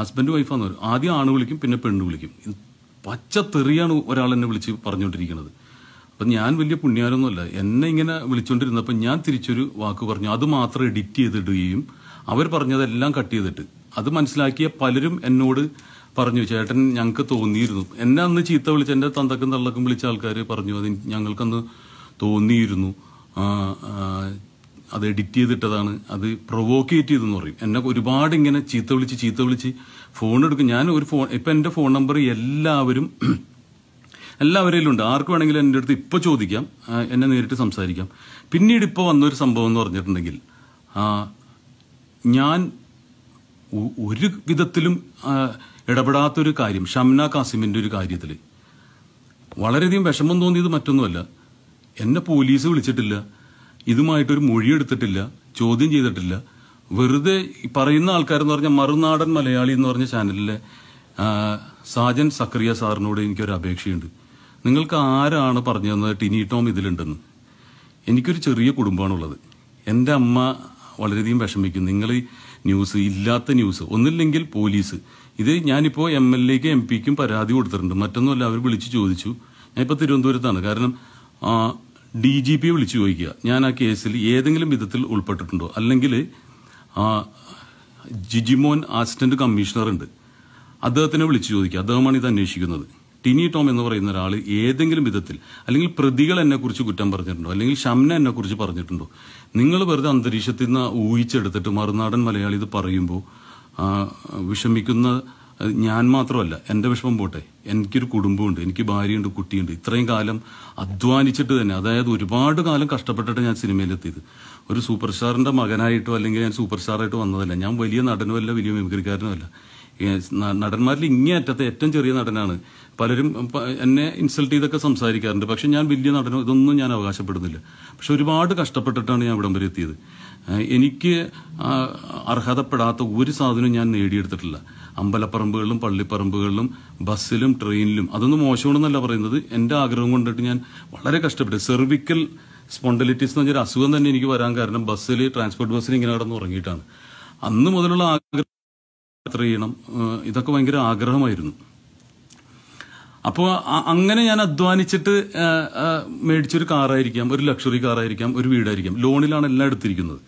husband വൈഫാന്ന് പറയും ആദ്യം ആണ് വിളിക്കും പിന്നെ പെണ്ണ് വിളിക്കും പച്ച തെറിയാണ് ഒരാൾ എന്നെ വിളിച്ച് പറഞ്ഞുകൊണ്ടിരിക്കുന്നത് അപ്പം ഞാൻ വലിയ പുണ്യാരൊന്നുമല്ല എന്നെ ഇങ്ങനെ വിളിച്ചുകൊണ്ടിരുന്നപ്പോൾ ഞാൻ തിരിച്ചൊരു വാക്ക് പറഞ്ഞു അത് മാത്രം എഡിറ്റ് ചെയ്തിടുകയും അവർ പറഞ്ഞതെല്ലാം കട്ട് ചെയ്തിട്ട് അത് മനസ്സിലാക്കിയ പലരും എന്നോട് പറഞ്ഞു ചേട്ടൻ ഞങ്ങൾക്ക് തോന്നിയിരുന്നു എന്നെ അന്ന് ചീത്ത വിളിച്ച് എൻ്റെ തന്തക്കും തള്ളക്കും വിളിച്ച ആൾക്കാർ പറഞ്ഞു അത് ഞങ്ങൾക്കന്ന് തോന്നിയിരുന്നു അത് എഡിറ്റ് ചെയ്തിട്ടതാണ് അത് പ്രൊവോക്കേറ്റ് ചെയ്തെന്ന് പറയും എന്നെ ഒരുപാട് ഇങ്ങനെ ചീത്ത വിളിച്ച് ചീത്ത വിളിച്ച് ഫോൺ എടുക്കും ഞാൻ ഒരു ഫോൺ ഇപ്പം എൻ്റെ ഫോൺ നമ്പർ എല്ലാവരും എല്ലാവരെയും ഉണ്ട് ആർക്ക് വേണമെങ്കിലും എൻ്റെ അടുത്ത് ഇപ്പോൾ ചോദിക്കാം എന്നെ നേരിട്ട് സംസാരിക്കാം പിന്നീട് ഇപ്പോൾ വന്നൊരു സംഭവം എന്ന് പറഞ്ഞിട്ടുണ്ടെങ്കിൽ ഞാൻ ഒരു വിധത്തിലും ഇടപെടാത്തൊരു കാര്യം ഷംന കാസിമിൻ്റെ ഒരു കാര്യത്തിൽ വളരെയധികം വിഷമം തോന്നിയത് മറ്റൊന്നുമല്ല എന്നെ പോലീസ് വിളിച്ചിട്ടില്ല ഇതുമായിട്ടൊരു മൊഴിയെടുത്തിട്ടില്ല ചോദ്യം ചെയ്തിട്ടില്ല വെറുതെ പറയുന്ന ആൾക്കാരെന്ന് പറഞ്ഞാൽ മറുനാടൻ മലയാളി എന്ന് പറഞ്ഞ ചാനലിലെ സാജൻ സക്രിയ സാറിനോട് എനിക്കൊരു അപേക്ഷയുണ്ട് നിങ്ങൾക്ക് ആരാണ് പറഞ്ഞു തന്നത് ടിനി ടോം ഇതിലുണ്ടെന്ന് എനിക്കൊരു ചെറിയ കുടുംബമാണുള്ളത് എൻ്റെ അമ്മ വളരെയധികം വിഷമിക്കും നിങ്ങൾ ന്യൂസ് ഇല്ലാത്ത ന്യൂസ് ഒന്നില്ലെങ്കിൽ പോലീസ് ഇത് ഞാനിപ്പോൾ എം എൽ എക്ക് എം പിക്കും പരാതി കൊടുത്തിട്ടുണ്ട് മറ്റൊന്നുമല്ല അവർ വിളിച്ച് ചോദിച്ചു ഞാനിപ്പോൾ തിരുവനന്തപുരത്താണ് കാരണം ഡി ജി പിയെ വിളിച്ചു ചോദിക്കുക ഞാൻ ആ കേസിൽ ഏതെങ്കിലും വിധത്തിൽ ഉൾപ്പെട്ടിട്ടുണ്ടോ അല്ലെങ്കിൽ ആ ജിജിമോൻ അസിസ്റ്റന്റ് കമ്മീഷണർ ഉണ്ട് അദ്ദേഹത്തിനെ വിളിച്ചു ചോദിക്കുക അദ്ദേഹമാണ് ഇത് അന്വേഷിക്കുന്നത് ടിനി ടോം എന്ന് പറയുന്ന ഒരാൾ ഏതെങ്കിലും വിധത്തിൽ അല്ലെങ്കിൽ പ്രതികൾ എന്നെക്കുറിച്ച് കുറ്റം പറഞ്ഞിട്ടുണ്ടോ അല്ലെങ്കിൽ ഷംന എന്നെക്കുറിച്ച് പറഞ്ഞിട്ടുണ്ടോ നിങ്ങൾ വെറുതെ അന്തരീക്ഷത്തിൽ നിന്ന് ഊഹിച്ചെടുത്തിട്ട് മറുനാടൻ മലയാളി ഇത് പറയുമ്പോൾ വിഷമിക്കുന്ന അത് ഞാൻ മാത്രമല്ല എൻ്റെ വിഷമം പോട്ടെ എനിക്കൊരു കുടുംബമുണ്ട് എനിക്ക് ഭാര്യയുണ്ട് കുട്ടിയുണ്ട് ഇത്രയും കാലം അധ്വാനിച്ചിട്ട് തന്നെ അതായത് ഒരുപാട് കാലം കഷ്ടപ്പെട്ടിട്ട് ഞാൻ സിനിമയിലെത്തിയത് ഒരു സൂപ്പർ സ്റ്റാറിൻ്റെ മകനായിട്ടോ അല്ലെങ്കിൽ ഞാൻ സൂപ്പർ സ്റ്റാറായിട്ട് വന്നതല്ല ഞാൻ വലിയ നടനുമല്ല വലിയ മിമിക്രിക്കാരനും അല്ല നടന്മാരിൽ ഇങ്ങേ അറ്റത്തെ ഏറ്റവും ചെറിയ നടനാണ് പലരും എന്നെ ഇൻസൾട്ട് ചെയ്തൊക്കെ സംസാരിക്കാറുണ്ട് പക്ഷെ ഞാൻ വലിയ നടനോ ഇതൊന്നും ഞാൻ അവകാശപ്പെടുന്നില്ല പക്ഷെ ഒരുപാട് കഷ്ടപ്പെട്ടിട്ടാണ് ഞാൻ ഇവിടം വരെ എത്തിയത് എനിക്ക് അർഹതപ്പെടാത്ത ഒരു സാധനവും ഞാൻ നേടിയെടുത്തിട്ടില്ല അമ്പലപ്പറമ്പുകളിലും പള്ളിപ്പറമ്പുകളിലും ബസ്സിലും ട്രെയിനിലും അതൊന്നും മോശമാണെന്നല്ല പറയുന്നത് എൻ്റെ ആഗ്രഹം കൊണ്ടിട്ട് ഞാൻ വളരെ കഷ്ടപ്പെട്ടു സെർവിക്കൽ സ്പോണ്ടലിറ്റീസ് എന്ന് പറഞ്ഞൊരു അസുഖം തന്നെ എനിക്ക് വരാൻ കാരണം ബസ്സിൽ ട്രാൻസ്പോർട്ട് ബസ്സിൽ ഇങ്ങനെ കിടന്ന് ഉറങ്ങിയിട്ടാണ് അന്ന് മുതലുള്ള ആഗ്രഹം യാത്ര ചെയ്യണം ഇതൊക്കെ ഭയങ്കര ആഗ്രഹമായിരുന്നു അപ്പോൾ അങ്ങനെ ഞാൻ അധ്വാനിച്ചിട്ട് മേടിച്ചൊരു കാറായിരിക്കാം ഒരു ലക്ഷറി കാറായിരിക്കാം ഒരു വീടായിരിക്കാം ലോണിലാണ് എല്ലാം എടുത്തിരിക്കുന്നത്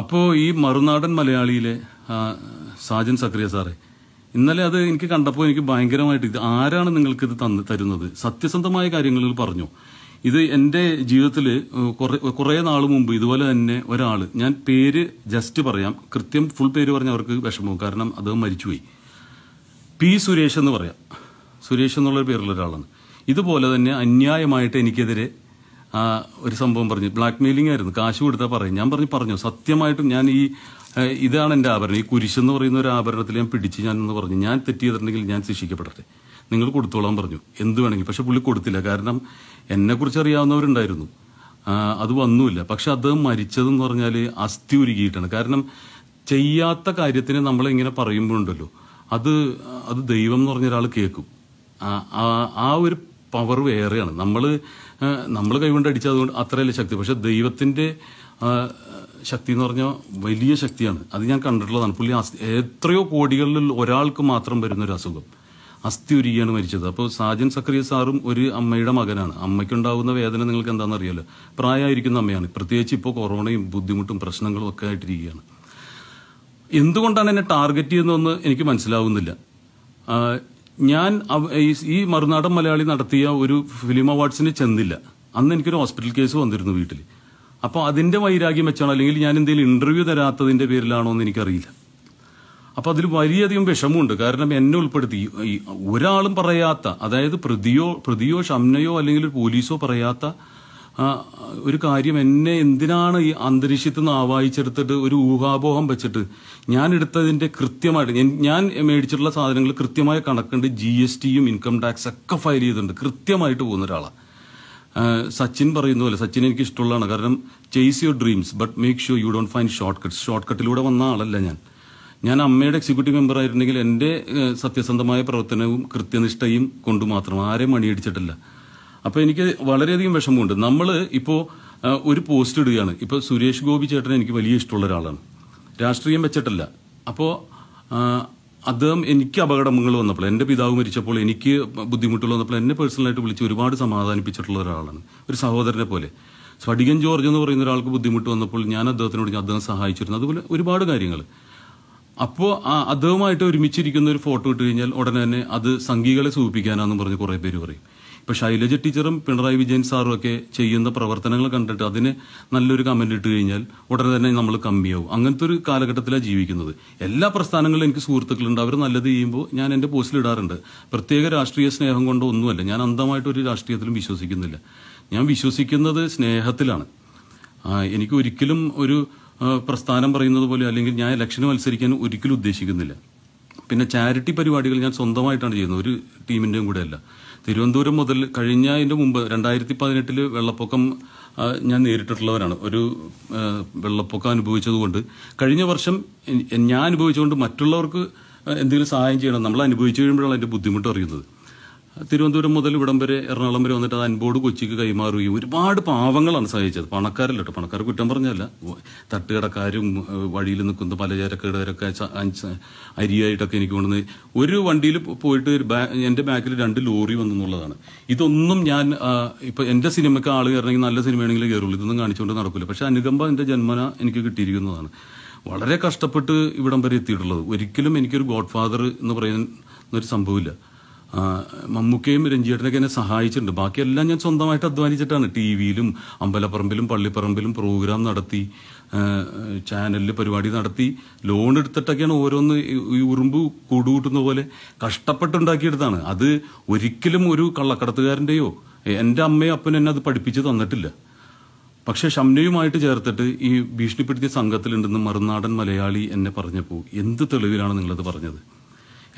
അപ്പോൾ ഈ മറുനാടൻ മലയാളിയിലെ സാജൻ സക്രിയ സാറേ ഇന്നലെ അത് എനിക്ക് കണ്ടപ്പോൾ എനിക്ക് ഭയങ്കരമായിട്ട് ഇത് ആരാണ് നിങ്ങൾക്ക് ഇത് തന്ന് തരുന്നത് സത്യസന്ധമായ കാര്യങ്ങളിൽ പറഞ്ഞു ഇത് എൻ്റെ ജീവിതത്തിൽ കുറെ കുറേ നാൾ മുമ്പ് ഇതുപോലെ തന്നെ ഒരാൾ ഞാൻ പേര് ജസ്റ്റ് പറയാം കൃത്യം ഫുൾ പേര് പറഞ്ഞ അവർക്ക് വിഷമവും കാരണം അത് മരിച്ചുപോയി പി സുരേഷ് എന്ന് പറയാം സുരേഷ് എന്നുള്ള പേരുള്ള ഒരാളാണ് ഇതുപോലെ തന്നെ അന്യായമായിട്ട് എനിക്കെതിരെ ഒരു സംഭവം പറഞ്ഞു ബ്ലാക്ക് മെയിലിംഗ് ആയിരുന്നു കാശ് കൊടുത്താൽ പറയും ഞാൻ പറഞ്ഞു പറഞ്ഞു സത്യമായിട്ടും ഞാൻ ഈ ഇതാണ് എൻ്റെ ആഭരണം ഈ കുരിശ് എന്ന് പറയുന്ന ഒരു ആഭരണത്തിൽ ഞാൻ പിടിച്ച് ഞാൻ എന്ന് പറഞ്ഞു ഞാൻ തെറ്റ് ചെയ്തിട്ടുണ്ടെങ്കിൽ ഞാൻ ശിക്ഷിക്കപ്പെടട്ടെ നിങ്ങൾ കൊടുത്തോളാം പറഞ്ഞു എന്ത് വേണമെങ്കിൽ പക്ഷെ പുള്ളി കൊടുത്തില്ല കാരണം എന്നെക്കുറിച്ച് അറിയാവുന്നവരുണ്ടായിരുന്നു അത് വന്നുമില്ല പക്ഷെ അദ്ദേഹം മരിച്ചതെന്ന് പറഞ്ഞാൽ അസ്ഥി ഒരുക്കിയിട്ടാണ് കാരണം ചെയ്യാത്ത കാര്യത്തിന് നമ്മളിങ്ങനെ പറയുമ്പോഴുണ്ടല്ലോ അത് അത് ദൈവം എന്ന് പറഞ്ഞ ഒരാൾ കേൾക്കും ആ ഒരു പവർ വേറെയാണ് നമ്മൾ നമ്മൾ കൈകൊണ്ട് അടിച്ചത് അതുകൊണ്ട് അത്രയല്ല ശക്തി പക്ഷെ ദൈവത്തിന്റെ ശക്തി എന്ന് പറഞ്ഞാൽ വലിയ ശക്തിയാണ് അത് ഞാൻ കണ്ടിട്ടുള്ളതാണ് പുള്ളി എത്രയോ കോടികളിൽ ഒരാൾക്ക് മാത്രം വരുന്ന ഒരു അസുഖം അസ്ഥി ഉരുകിയാണ് മരിച്ചത് അപ്പോൾ സാജൻ സക്രിയ സാറും ഒരു അമ്മയുടെ മകനാണ് അമ്മയ്ക്കുണ്ടാകുന്ന വേദന നിങ്ങൾക്ക് എന്താണെന്ന് അറിയാലോ പ്രായമായിരിക്കുന്ന അമ്മയാണ് പ്രത്യേകിച്ച് ഇപ്പോൾ കൊറോണയും ബുദ്ധിമുട്ടും പ്രശ്നങ്ങളും ഒക്കെ ആയിട്ടിരിക്കുകയാണ് എന്തുകൊണ്ടാണ് എന്നെ ടാർഗറ്റ് ചെയ്യുന്നതെന്ന് എനിക്ക് മനസ്സിലാവുന്നില്ല ഞാൻ ഈ മറുനാടൻ മലയാളി നടത്തിയ ഒരു ഫിലിം അവാർഡ്സിന് ചെന്നില്ല അന്ന് എനിക്കൊരു ഹോസ്പിറ്റൽ കേസ് വന്നിരുന്നു വീട്ടിൽ അപ്പോൾ അതിന്റെ വൈരാഗ്യം വെച്ചാണോ അല്ലെങ്കിൽ ഞാൻ എന്തെങ്കിലും ഇൻ്റർവ്യൂ തരാത്തതിൻ്റെ പേരിലാണോ എന്ന് എനിക്കറിയില്ല അപ്പോൾ അതിൽ വലിയധികം വിഷമമുണ്ട് കാരണം എന്നെ ഉൾപ്പെടുത്തി ഒരാളും പറയാത്ത അതായത് പ്രതിയോ പ്രതിയോ ഷംനയോ അല്ലെങ്കിൽ പോലീസോ പറയാത്ത ഒരു കാര്യം എന്നെ എന്തിനാണ് ഈ അന്തരീക്ഷത്തിൽ നിന്ന് ആവാഹിച്ചെടുത്തിട്ട് ഒരു ഊഹാപോഹം വെച്ചിട്ട് ഞാൻ എടുത്തതിന്റെ കൃത്യമായിട്ട് ഞാൻ മേടിച്ചിട്ടുള്ള സാധനങ്ങൾ കൃത്യമായ കണക്കുണ്ട് ജി എസ് ടിയും ഇൻകം ടാക്സ് ഒക്കെ ഫയൽ ചെയ്തിട്ടുണ്ട് കൃത്യമായിട്ട് പോകുന്ന ഒരാളാണ് സച്ചിൻ പറയുന്ന പോലെ സച്ചിൻ എനിക്ക് ഇഷ്ടമുള്ളതാണ് കാരണം chase your dreams but make sure you don't find shortcut short കട്ടിലൂടെ വന്ന ആളല്ല ഞാൻ ഞാൻ അമ്മയുടെ എക്സിക്യൂട്ടീവ് മെമ്പർ ആയിരുന്നെങ്കിൽ എൻ്റെ സത്യസന്ധമായ പ്രവർത്തനവും കൃത്യനിഷ്ഠയും കൊണ്ട് മാത്രം ആരെയും മണിയടിച്ചിട്ടില്ല അപ്പോൾ എനിക്ക് വളരെയധികം വിഷമമുണ്ട് നമ്മൾ ഇപ്പോ ഒരു പോസ്റ്റ് ഇടുകയാണ് ഇപ്പൊ സുരേഷ് ഗോപി ചേട്ടൻ എനിക്ക് വലിയ ഇഷ്ടമുള്ള ഒരാളാണ് രാഷ്ട്രീയം വെച്ചിട്ടല്ല അപ്പോൾ അദ്ദേഹം എനിക്ക് അപകടങ്ങൾ വന്നപ്പോൾ എൻ്റെ പിതാവ് മരിച്ചപ്പോൾ എനിക്ക് ബുദ്ധിമുട്ടുകൾ വന്നപ്പോൾ എന്നെ പേഴ്സണലായിട്ട് വിളിച്ച് ഒരുപാട് സമാധാനിപ്പിച്ചിട്ടുള്ള ഒരാളാണ് ഒരു സഹോദരനെ പോലെ സ്ഫടികൻ ജോർജ് എന്ന് പറയുന്ന ഒരാൾക്ക് ബുദ്ധിമുട്ട് വന്നപ്പോൾ ഞാൻ അദ്ദേഹത്തിനോട് അദ്ദേഹം സഹായിച്ചിരുന്നു അതുപോലെ ഒരുപാട് കാര്യങ്ങൾ അപ്പോൾ അദ്ദേഹമായിട്ട് ഒരുമിച്ചിരിക്കുന്ന ഒരു ഫോട്ടോ ഇട്ട് കഴിഞ്ഞാൽ ഉടനെ തന്നെ അത് സംഘികളെ സൂചിപ്പിക്കാനാന്ന് പറഞ്ഞ് കുറേ പേര് പറയും ഇപ്പൊ ശൈലജ ടീച്ചറും പിണറായി വിജയൻ സാറും ഒക്കെ ചെയ്യുന്ന പ്രവർത്തനങ്ങൾ കണ്ടിട്ട് അതിന് നല്ലൊരു കമന്റ് ഇട്ട് കഴിഞ്ഞാൽ ഉടനെ തന്നെ നമ്മൾ കമ്മിയാവും അങ്ങനത്തെ ഒരു കാലഘട്ടത്തിലാണ് ജീവിക്കുന്നത് എല്ലാ പ്രസ്ഥാനങ്ങളിലും എനിക്ക് സുഹൃത്തുക്കളുണ്ട് അവർ നല്ലത് ചെയ്യുമ്പോൾ ഞാൻ എൻ്റെ പോസ്റ്റിൽ ഇടാറുണ്ട് പ്രത്യേക രാഷ്ട്രീയ സ്നേഹം കൊണ്ടോ ഒന്നുമല്ല ഞാൻ അന്ധമായിട്ട് ഒരു രാഷ്ട്രീയത്തിലും വിശ്വസിക്കുന്നില്ല ഞാൻ വിശ്വസിക്കുന്നത് സ്നേഹത്തിലാണ് എനിക്ക് ഒരിക്കലും ഒരു പ്രസ്ഥാനം പറയുന്നത് പോലെ അല്ലെങ്കിൽ ഞാൻ ഇലക്ഷന് മത്സരിക്കാൻ ഒരിക്കലും ഉദ്ദേശിക്കുന്നില്ല പിന്നെ ചാരിറ്റി പരിപാടികൾ ഞാൻ സ്വന്തമായിട്ടാണ് ചെയ്യുന്നത് ഒരു ടീമിൻ്റെയും കൂടെ അല്ല തിരുവനന്തപുരം മുതൽ കഴിഞ്ഞ അതിൻ്റെ മുമ്പ് രണ്ടായിരത്തി പതിനെട്ടിൽ വെള്ളപ്പൊക്കം ഞാൻ നേരിട്ടിട്ടുള്ളവരാണ് ഒരു വെള്ളപ്പൊക്കം അനുഭവിച്ചതുകൊണ്ട് കഴിഞ്ഞ വർഷം ഞാൻ അനുഭവിച്ചുകൊണ്ട് മറ്റുള്ളവർക്ക് എന്തെങ്കിലും സഹായം ചെയ്യണം നമ്മൾ അനുഭവിച്ചു കഴിയുമ്പോഴാണ് അതിൻ്റെ ബുദ്ധിമുട്ട് അറിയുന്നത് തിരുവനന്തപുരം മുതൽ ഇവിടം വരെ എറണാകുളം വരെ വന്നിട്ട് അത് അൻപോട് കൊച്ചിക്ക് കൈമാറുകയും ഒരുപാട് പാവങ്ങളാണ് സഹായിച്ചത് പണക്കാരല്ല കേട്ടോ പണക്കാർ കുറ്റം പറഞ്ഞല്ല തട്ടുകടക്കാരും വഴിയിൽ നിൽക്കുന്ന പലചരക്കുകാരൊക്കെ അരിയായിട്ടൊക്കെ എനിക്ക് കൊണ്ടുവന്ന് ഒരു വണ്ടിയിൽ പോയിട്ട് എൻ്റെ ബാക്കിൽ രണ്ട് ലോറി വന്നെന്നുള്ളതാണ് ഇതൊന്നും ഞാൻ ഇപ്പം എൻ്റെ സിനിമയ്ക്ക് ആൾ കയറണമെങ്കിൽ നല്ല സിനിമയാണെങ്കിൽ കയറുള്ളൂ ഇതൊന്നും കാണിച്ചുകൊണ്ട് നടക്കില്ല പക്ഷേ അനുകമ്പ എൻ്റെ ജന്മന എനിക്ക് കിട്ടിയിരിക്കുന്നതാണ് വളരെ കഷ്ടപ്പെട്ട് ഇവിടം വരെ എത്തിയിട്ടുള്ളത് ഒരിക്കലും എനിക്കൊരു ഗോഡ് ഫാദർ എന്ന് പറയുന്ന ഒരു സംഭവമില്ല മമ്മൂക്കയും രഞ്ജിയേട്ടനൊക്കെ എന്നെ സഹായിച്ചിട്ടുണ്ട് ബാക്കിയെല്ലാം ഞാൻ സ്വന്തമായിട്ട് അധ്വാനിച്ചിട്ടാണ് ടി വിയിലും അമ്പലപ്പറമ്പിലും പള്ളിപ്പറമ്പിലും പ്രോഗ്രാം നടത്തി ചാനലിൽ പരിപാടി നടത്തി ലോൺ എടുത്തിട്ടൊക്കെയാണ് ഓരോന്ന് ഈ ഉറുമ്പ് കൂടുകൂട്ടുന്ന പോലെ കഷ്ടപ്പെട്ടുണ്ടാക്കിയെടുത്താണ് അത് ഒരിക്കലും ഒരു കള്ളക്കടത്തുകാരൻ്റെയോ എൻ്റെ അമ്മയോ അപ്പനും എന്നെ അത് പഠിപ്പിച്ച് തന്നിട്ടില്ല പക്ഷെ ഷംനയുമായിട്ട് ചേർത്തിട്ട് ഈ ഭീഷണിപ്പെടുത്തിയ സംഘത്തിലുണ്ടെന്ന് മറുനാടൻ മലയാളി എന്നെ പറഞ്ഞപ്പോൾ എന്ത് തെളിവിലാണ് നിങ്ങളത് പറഞ്ഞത്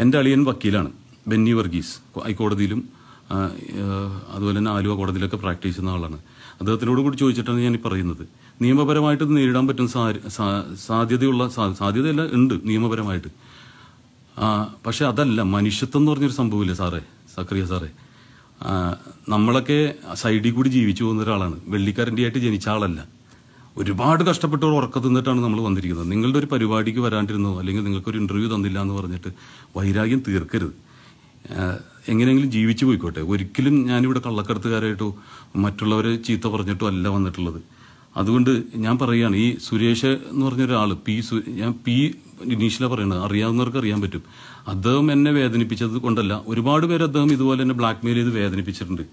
എൻ്റെ അളിയൻ വക്കീലാണ് ബെന്നി വർഗീസ് ഹൈക്കോടതിയിലും അതുപോലെ തന്നെ ആലുവ കോടതിയിലൊക്കെ പ്രാക്ടീസ് ചെയ്യുന്ന ആളാണ് അദ്ദേഹത്തിനോട് കൂടി ചോദിച്ചിട്ടാണ് ഞാൻ ഈ പറയുന്നത് നിയമപരമായിട്ട് നേരിടാൻ പറ്റുന്ന സാധ്യതയുള്ള സാധ്യതയല്ല ഉണ്ട് നിയമപരമായിട്ട് പക്ഷെ അതല്ല മനുഷ്യത്വം എന്ന് പറഞ്ഞൊരു സംഭവമില്ല സാറേ സക്രിയ സാറേ നമ്മളൊക്കെ സൈഡിൽ കൂടി ജീവിച്ചു പോകുന്ന ഒരാളാണ് ആയിട്ട് ജനിച്ച ആളല്ല ഒരുപാട് കഷ്ടപ്പെട്ട് ഒരു ഉറക്കം തിന്നിട്ടാണ് നമ്മൾ വന്നിരിക്കുന്നത് നിങ്ങളുടെ ഒരു പരിപാടിക്ക് വരാണ്ടിരുന്നോ അല്ലെങ്കിൽ നിങ്ങൾക്കൊരു ഇൻ്റർവ്യൂ തന്നില്ല എന്ന് പറഞ്ഞിട്ട് വൈരാഗ്യം തീർക്കരുത് എങ്ങനെയെങ്കിലും ജീവിച്ചു പോയിക്കോട്ടെ ഒരിക്കലും ഞാനിവിടെ കള്ളക്കടത്തുകാരായിട്ടോ മറ്റുള്ളവരെ ചീത്ത പറഞ്ഞിട്ടോ അല്ല വന്നിട്ടുള്ളത് അതുകൊണ്ട് ഞാൻ പറയുകയാണ് ഈ സുരേഷ് എന്ന് പറഞ്ഞ ഒരാൾ പി സു ഞാൻ പി ഇനീഷ്യല പറയുന്നത് അറിയാവുന്നവർക്ക് അറിയാൻ പറ്റും അദ്ദേഹം എന്നെ വേദനിപ്പിച്ചത് കൊണ്ടല്ല ഒരുപാട് പേര് അദ്ദേഹം ഇതുപോലെ എന്നെ ബ്ലാക്ക്മെയിൽ ചെയ്ത് വേദനിപ്പിച്ചിട്ടുണ്ട്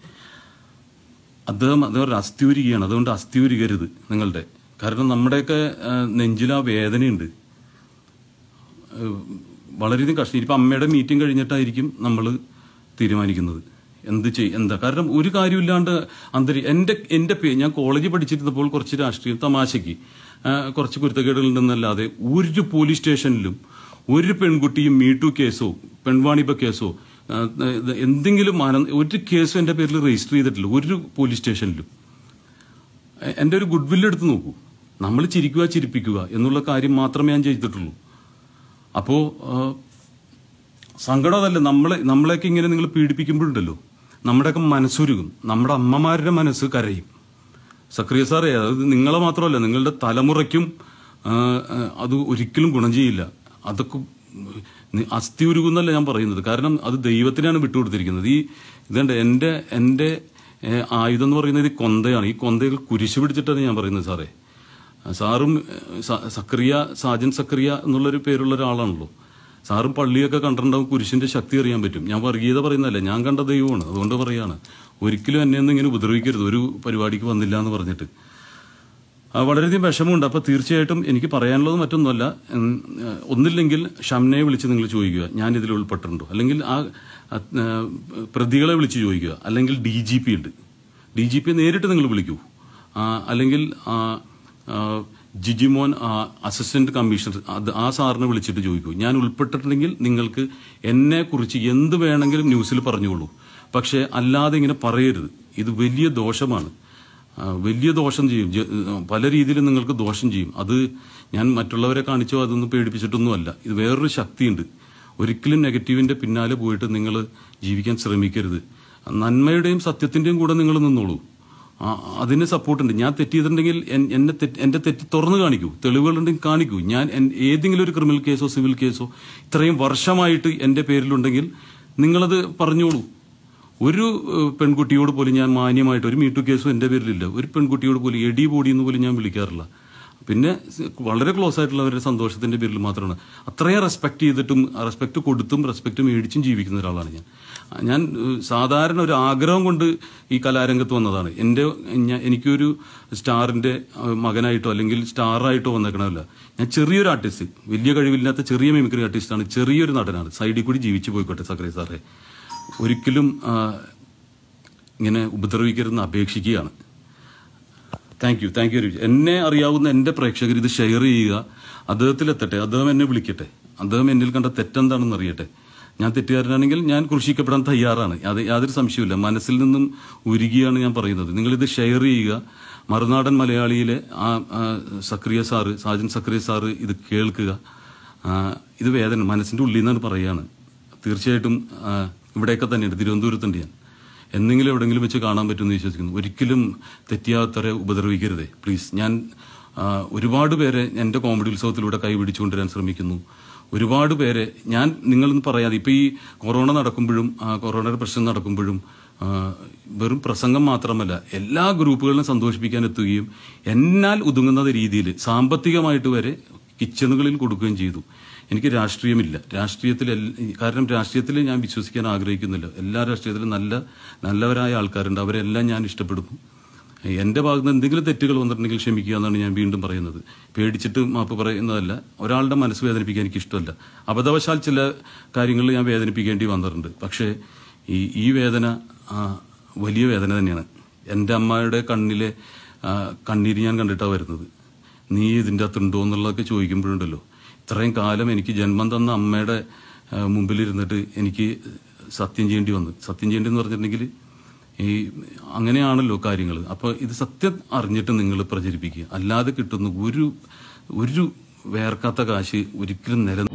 അദ്ദേഹം അദ്ദേഹം അസ്ഥിയൂരികയാണ് അതുകൊണ്ട് അസ്ഥിയൂരികരുത് നിങ്ങളുടെ കാരണം നമ്മുടെയൊക്കെ നെഞ്ചിൽ ആ വേദനയുണ്ട് വളരെയധികം കഷ്ടം ഇപ്പം അമ്മയുടെ മീറ്റിംഗ് കഴിഞ്ഞിട്ടായിരിക്കും നമ്മൾ തീരുമാനിക്കുന്നത് എന്ത് ചെയ്യും എന്താ കാരണം ഒരു കാര്യമില്ലാണ്ട് അന്തരി എൻ്റെ എൻ്റെ പേ ഞാൻ കോളേജിൽ പഠിച്ചിരുന്നപ്പോൾ കുറച്ച് രാഷ്ട്രീയം തമാശയ്ക്ക് കുറച്ച് കുരുത്തക്കേടുകളുണ്ടെന്നല്ലാതെ ഒരു പോലീസ് സ്റ്റേഷനിലും ഒരു പെൺകുട്ടിയും മീട്ടു കേസോ പെൺവാണിപ്പ കേസോ എന്തെങ്കിലും മാനം ഒരു കേസും എൻ്റെ പേരിൽ രജിസ്റ്റർ ചെയ്തിട്ടില്ല ഒരു പോലീസ് സ്റ്റേഷനിലും എൻ്റെ ഒരു ഗുഡ് വില്ല് എടുത്ത് നോക്കൂ നമ്മൾ ചിരിക്കുക ചിരിപ്പിക്കുക എന്നുള്ള കാര്യം മാത്രമേ ഞാൻ ചെയ്തിട്ടുള്ളൂ അപ്പോൾ അതല്ല നമ്മളെ നമ്മളെയൊക്കെ ഇങ്ങനെ നിങ്ങൾ പീഡിപ്പിക്കുമ്പോഴുണ്ടല്ലോ നമ്മുടെയൊക്കെ മനസ്സുരുകും നമ്മുടെ അമ്മമാരുടെ മനസ്സ് കരയും സക്രിയ സാറേ അത് നിങ്ങളെ മാത്രമല്ല നിങ്ങളുടെ തലമുറയ്ക്കും അത് ഒരിക്കലും ഗുണം ചെയ്യില്ല അതൊക്കെ അസ്ഥി ഉരുകുന്നല്ല ഞാൻ പറയുന്നത് കാരണം അത് ദൈവത്തിനാണ് വിട്ടുകൊടുത്തിരിക്കുന്നത് ഈ ഇതുണ്ട് എൻ്റെ എൻ്റെ ആയുധം എന്ന് പറയുന്നത് ഈ കൊന്തയാണ് ഈ കൊന്തയിൽ കുരിശു പിടിച്ചിട്ടാണ് ഞാൻ പറയുന്നത് സാറേ സാറും സക്രിയ സാജൻ സക്രിയ എന്നുള്ളൊരു പേരുള്ള ഒരാളാണല്ലോ സാറും പള്ളിയൊക്കെ കണ്ടിട്ടുണ്ടാവും കുരിശിന്റെ ശക്തി അറിയാൻ പറ്റും ഞാൻ വർഗീയത പറയുന്നതല്ല ഞാൻ കണ്ട ദൈവമാണ് അതുകൊണ്ട് പറയാണ് ഒരിക്കലും എന്നെ ഒന്നും ഇങ്ങനെ ഉപദ്രവിക്കരുത് ഒരു പരിപാടിക്ക് വന്നില്ല എന്ന് പറഞ്ഞിട്ട് വളരെയധികം വിഷമമുണ്ട് അപ്പോൾ തീർച്ചയായിട്ടും എനിക്ക് പറയാനുള്ളത് മറ്റൊന്നുമല്ല ഒന്നില്ലെങ്കിൽ ഷംനയെ വിളിച്ച് നിങ്ങൾ ചോദിക്കുക ഞാൻ ഇതിൽ ഉൾപ്പെട്ടിട്ടുണ്ടോ അല്ലെങ്കിൽ ആ പ്രതികളെ വിളിച്ച് ചോദിക്കുക അല്ലെങ്കിൽ ഡി ജി പി ഉണ്ട് ഡി ജി നേരിട്ട് നിങ്ങൾ വിളിക്കൂ അല്ലെങ്കിൽ ജിജിമോൻ അസിസ്റ്റന്റ് കമ്മീഷണർ ആ സാറിനെ വിളിച്ചിട്ട് ചോദിക്കൂ ഞാൻ ഉൾപ്പെട്ടിട്ടുണ്ടെങ്കിൽ നിങ്ങൾക്ക് എന്നെ കുറിച്ച് എന്ത് വേണമെങ്കിലും ന്യൂസിൽ പറഞ്ഞോളൂ പക്ഷേ അല്ലാതെ ഇങ്ങനെ പറയരുത് ഇത് വലിയ ദോഷമാണ് വലിയ ദോഷം ചെയ്യും പല രീതിയിലും നിങ്ങൾക്ക് ദോഷം ചെയ്യും അത് ഞാൻ മറ്റുള്ളവരെ കാണിച്ചോ അതൊന്നും പേടിപ്പിച്ചിട്ടൊന്നുമല്ല ഇത് വേറൊരു ശക്തിയുണ്ട് ഒരിക്കലും നെഗറ്റീവിന്റെ പിന്നാലെ പോയിട്ട് നിങ്ങൾ ജീവിക്കാൻ ശ്രമിക്കരുത് നന്മയുടെയും സത്യത്തിന്റെയും കൂടെ നിങ്ങൾ നിന്നോളൂ അതിന് സപ്പോർട്ടുണ്ട് ഞാൻ തെറ്റിയിട്ടുണ്ടെങ്കിൽ എന്നെ എന്റെ തെറ്റ് തുറന്നു കാണിക്കൂ തെളിവുകളുണ്ടെങ്കിൽ കാണിക്കൂ ഞാൻ ഏതെങ്കിലും ഒരു ക്രിമിനൽ കേസോ സിവിൽ കേസോ ഇത്രയും വർഷമായിട്ട് എന്റെ പേരിലുണ്ടെങ്കിൽ നിങ്ങളത് പറഞ്ഞോളൂ ഒരു പെൺകുട്ടിയോട് പോലും ഞാൻ മാന്യമായിട്ട് ഒരു മീറ്റു കേസോ എന്റെ പേരിലില്ല ഒരു പെൺകുട്ടിയോട് പോലും എടി ബോഡി എന്ന് പോലും ഞാൻ വിളിക്കാറില്ല പിന്നെ വളരെ ക്ലോസ് ആയിട്ടുള്ള അവരുടെ സന്തോഷത്തിന്റെ പേരിൽ മാത്രമാണ് അത്രയും റെസ്പെക്ട് ചെയ്തിട്ടും റെസ്പെക്ട് കൊടുത്തും റെസ്പെക്ട് മേടിച്ചും ജീവിക്കുന്ന ഒരാളാണ് ഞാൻ ഞാൻ സാധാരണ ഒരു ആഗ്രഹം കൊണ്ട് ഈ കലാരംഗത്ത് വന്നതാണ് എൻ്റെ എനിക്കൊരു സ്റ്റാറിൻ്റെ മകനായിട്ടോ അല്ലെങ്കിൽ സ്റ്റാറായിട്ടോ വന്നേക്കണമല്ല ഞാൻ ചെറിയൊരു ആർട്ടിസ്റ്റ് വലിയ കഴിവില്ലാത്ത ചെറിയ മിമിക്രി ആർട്ടിസ്റ്റാണ് ചെറിയൊരു നടനാണ് സൈഡിൽ കൂടി ജീവിച്ചു പോയിക്കോട്ടെ സക്രേ സാറേ ഒരിക്കലും ഇങ്ങനെ ഉപദ്രവിക്കരുതെന്ന് അപേക്ഷിക്കുകയാണ് താങ്ക് യു താങ്ക് യു എന്നെ അറിയാവുന്ന എന്റെ പ്രേക്ഷകർ ഇത് ഷെയർ ചെയ്യുക അദ്ദേഹത്തിലെത്തട്ടെ അദ്ദേഹം എന്നെ വിളിക്കട്ടെ അദ്ദേഹം എന്നിൽ കണ്ട തെറ്റെന്താണെന്ന് അറിയട്ടെ ഞാൻ തെറ്റുകാരനാണെങ്കിൽ ഞാൻ കൃഷിക്കപ്പെടാൻ തയ്യാറാണ് അത് യാതൊരു സംശയമില്ല മനസ്സിൽ നിന്നും ഉരുകിയാണ് ഞാൻ പറയുന്നത് നിങ്ങളിത് ഷെയർ ചെയ്യുക മറുനാടൻ മലയാളിയിലെ ആ സക്രിയ സാറ് സാജൻ സക്രിയ സാറ് ഇത് കേൾക്കുക ഇത് വേദന മനസ്സിൻ്റെ ഉള്ളിൽ നിന്നാണ് പറയുകയാണ് തീർച്ചയായിട്ടും ഇവിടെയൊക്കെ തന്നെയാണ് തിരുവനന്തപുരത്തുണ്ട് ഞാൻ എന്തെങ്കിലും എവിടെങ്കിലും വെച്ച് കാണാൻ പറ്റുമെന്ന് വിശ്വസിക്കുന്നു ഒരിക്കലും തെറ്റിയാത്തവരെ ഉപദ്രവിക്കരുതേ പ്ലീസ് ഞാൻ ഒരുപാട് പേരെ എൻ്റെ കോമഡി ഉത്സവത്തിലൂടെ കൈ പിടിച്ചുകൊണ്ടുവരാൻ ശ്രമിക്കുന്നു ഒരുപാട് പേരെ ഞാൻ നിങ്ങളൊന്നും പറയാതെ ഇപ്പോൾ ഈ കൊറോണ നടക്കുമ്പോഴും കൊറോണയുടെ പ്രശ്നം നടക്കുമ്പോഴും വെറും പ്രസംഗം മാത്രമല്ല എല്ലാ ഗ്രൂപ്പുകളിലും സന്തോഷിപ്പിക്കാൻ എത്തുകയും എന്നാൽ ഒതുങ്ങുന്ന രീതിയിൽ സാമ്പത്തികമായിട്ട് വരെ കിച്ചണുകളിൽ കൊടുക്കുകയും ചെയ്തു എനിക്ക് രാഷ്ട്രീയമില്ല രാഷ്ട്രീയത്തിൽ കാരണം രാഷ്ട്രീയത്തിൽ ഞാൻ വിശ്വസിക്കാൻ ആഗ്രഹിക്കുന്നില്ല എല്ലാ രാഷ്ട്രീയത്തിലും നല്ല നല്ലവരായ ആൾക്കാരുണ്ട് അവരെല്ലാം ഞാൻ ഇഷ്ടപ്പെടും എൻ്റെ ഭാഗത്ത് നിന്ന് എന്തെങ്കിലും തെറ്റുകൾ വന്നിട്ടുണ്ടെങ്കിൽ ക്ഷമിക്കുക എന്നാണ് ഞാൻ വീണ്ടും പറയുന്നത് പേടിച്ചിട്ട് മാപ്പ് പറയുന്നതല്ല ഒരാളുടെ മനസ്സ് വേദനിപ്പിക്കാൻ എനിക്ക് ഇഷ്ടമല്ല അബദ്ധവശാൽ ചില കാര്യങ്ങളിൽ ഞാൻ വേദനിപ്പിക്കേണ്ടി വന്നിട്ടുണ്ട് പക്ഷേ ഈ ഈ വേദന വലിയ വേദന തന്നെയാണ് എൻ്റെ അമ്മയുടെ കണ്ണിലെ കണ്ണീര് ഞാൻ കണ്ടിട്ടാണ് വരുന്നത് നീ ഇതിൻ്റെ അകത്തുണ്ടോ എന്നുള്ളതൊക്കെ ചോദിക്കുമ്പോഴുണ്ടല്ലോ ഇത്രയും കാലം എനിക്ക് ജന്മം തന്ന അമ്മയുടെ മുമ്പിലിരുന്നിട്ട് എനിക്ക് സത്യം ചെയ്യേണ്ടി വന്നു സത്യം ചെയ്യേണ്ടി എന്ന് പറഞ്ഞിട്ടുണ്ടെങ്കിൽ ഈ അങ്ങനെയാണല്ലോ കാര്യങ്ങൾ അപ്പോൾ ഇത് സത്യം അറിഞ്ഞിട്ട് നിങ്ങൾ പ്രചരിപ്പിക്കുക അല്ലാതെ കിട്ടുന്ന ഒരു ഒരു വേർക്കാത്ത കാശ് ഒരിക്കലും നിര